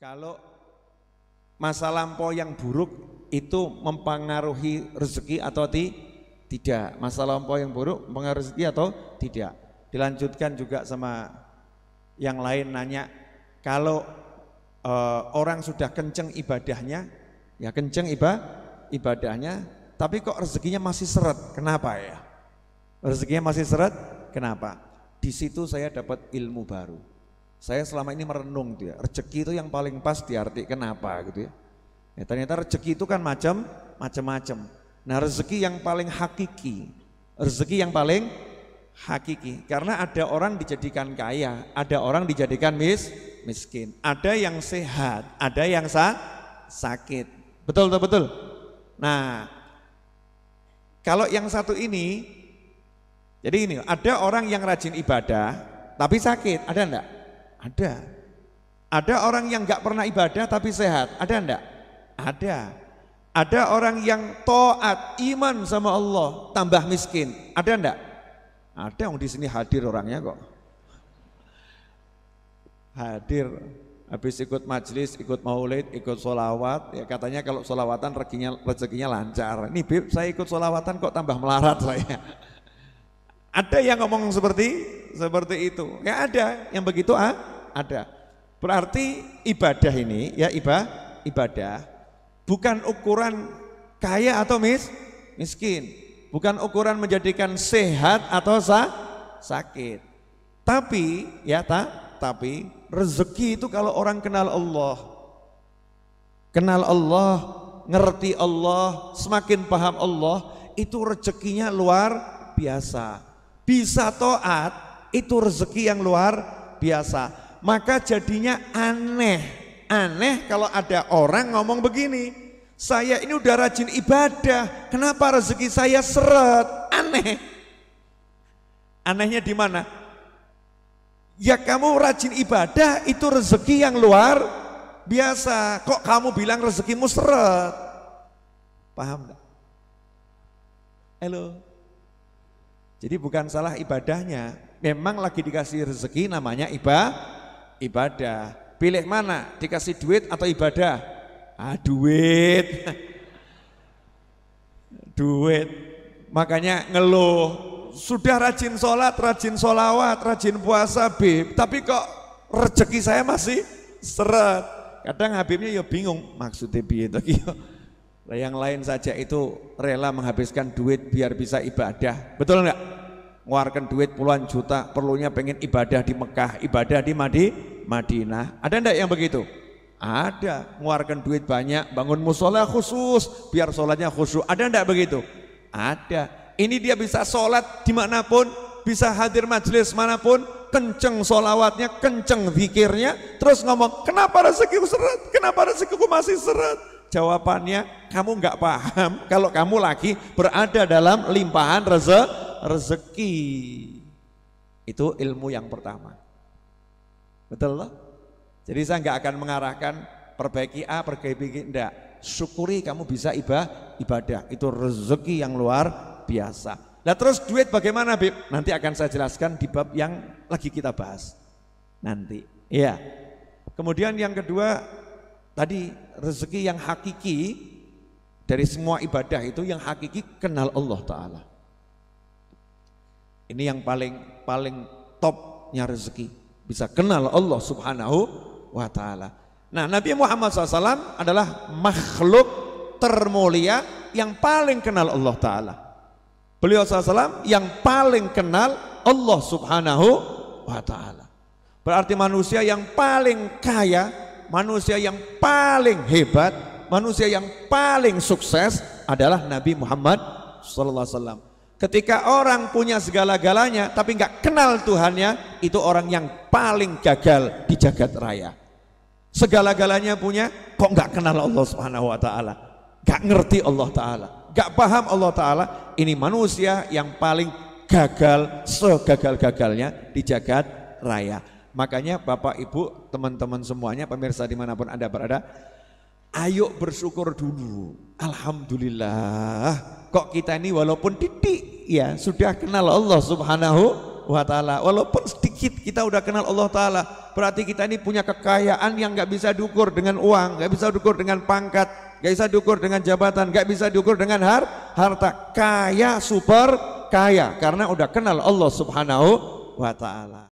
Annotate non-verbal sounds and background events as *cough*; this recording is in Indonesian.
Kalau masa lampau yang buruk itu mempengaruhi rezeki atau ti? tidak? Masa lampau yang buruk mempengaruhi rezeki atau tidak? Dilanjutkan juga sama yang lain nanya, kalau e, orang sudah kenceng ibadahnya, ya kenceng iba, ibadahnya, tapi kok rezekinya masih seret, kenapa ya? Rezekinya masih seret, kenapa? Di situ saya dapat ilmu baru. Saya selama ini merenung tuh ya, rezeki itu yang paling pas diarti kenapa gitu ya. ya ternyata rezeki itu kan macam macam-macam. Nah rezeki yang paling hakiki, rezeki yang paling hakiki. Karena ada orang dijadikan kaya, ada orang dijadikan mis, miskin, ada yang sehat, ada yang sa, sakit. Betul betul betul. Nah, kalau yang satu ini, jadi ini ada orang yang rajin ibadah tapi sakit, ada enggak? Ada. Ada orang yang nggak pernah ibadah tapi sehat. Ada enggak? Ada. Ada orang yang toat iman sama Allah tambah miskin. Ada enggak? Ada yang di sini hadir orangnya kok. Hadir habis ikut majlis, ikut maulid, ikut solawat, ya katanya kalau solawatan rezekinya, rezekinya lancar. Nih Bib, saya ikut solawatan kok tambah melarat saya. Ada yang ngomong seperti seperti itu. Ya ada yang begitu ah? Ada. Berarti ibadah ini ya ibadah, ibadah bukan ukuran kaya atau mis, miskin, bukan ukuran menjadikan sehat atau sah, sakit. Tapi ya tak, tapi rezeki itu kalau orang kenal Allah, kenal Allah, ngerti Allah, semakin paham Allah, itu rezekinya luar biasa. Bisa toat, itu rezeki yang luar biasa. Maka jadinya aneh. Aneh kalau ada orang ngomong begini. Saya ini udah rajin ibadah, kenapa rezeki saya seret? Aneh. Anehnya di mana? Ya kamu rajin ibadah itu rezeki yang luar biasa. Kok kamu bilang rezekimu seret? Paham gak? Halo. Jadi bukan salah ibadahnya, memang lagi dikasih rezeki namanya ibadah ibadah. Pilih mana? Dikasih duit atau ibadah? Ah, duit. *laughs* duit. Makanya ngeluh. Sudah rajin sholat, rajin sholawat, rajin puasa, Bib. Tapi kok rezeki saya masih seret. Kadang Habibnya ya bingung maksudnya piye to *laughs* Yang lain saja itu rela menghabiskan duit biar bisa ibadah. Betul enggak? Ngeluarkan duit puluhan juta, perlunya pengen ibadah di Mekah, ibadah di Madinah Madinah. Ada ndak yang begitu? Ada, mengeluarkan duit banyak, bangun musola khusus, biar sholatnya khusus. Ada ndak begitu? Ada. Ini dia bisa sholat dimanapun, bisa hadir majelis manapun, kenceng solawatnya, kenceng zikirnya, terus ngomong, kenapa rezekiku seret? Kenapa rezekiku masih seret? Jawabannya, kamu nggak paham *laughs* kalau kamu lagi berada dalam limpahan reze rezeki. Itu ilmu yang pertama. Betul loh? Jadi saya nggak akan mengarahkan perbaiki A, perbaiki B, enggak. Syukuri kamu bisa ibadah, ibadah. Itu rezeki yang luar biasa. Nah terus duit bagaimana Bib? Nanti akan saya jelaskan di bab yang lagi kita bahas. Nanti. Iya. Kemudian yang kedua tadi rezeki yang hakiki dari semua ibadah itu yang hakiki kenal Allah taala. Ini yang paling paling topnya rezeki bisa kenal Allah Subhanahu wa taala. Nah, Nabi Muhammad SAW adalah makhluk termulia yang paling kenal Allah taala. Beliau SAW yang paling kenal Allah Subhanahu wa taala. Berarti manusia yang paling kaya, manusia yang paling hebat, manusia yang paling sukses adalah Nabi Muhammad sallallahu alaihi wasallam. Ketika orang punya segala-galanya tapi nggak kenal Tuhannya, itu orang yang paling gagal di jagat raya. Segala-galanya punya, kok nggak kenal Allah Subhanahu Wa Taala, nggak ngerti Allah Taala, nggak paham Allah Taala. Ini manusia yang paling gagal segagal-gagalnya di jagat raya. Makanya Bapak Ibu, teman-teman semuanya, pemirsa dimanapun Anda berada, ayo bersyukur dulu. Alhamdulillah, kok kita ini walaupun titik ya sudah kenal Allah Subhanahu wa taala. Walaupun sedikit kita udah kenal Allah taala, berarti kita ini punya kekayaan yang nggak bisa diukur dengan uang, nggak bisa diukur dengan pangkat, nggak bisa diukur dengan jabatan, nggak bisa diukur dengan har harta. Kaya super kaya karena udah kenal Allah Subhanahu wa taala.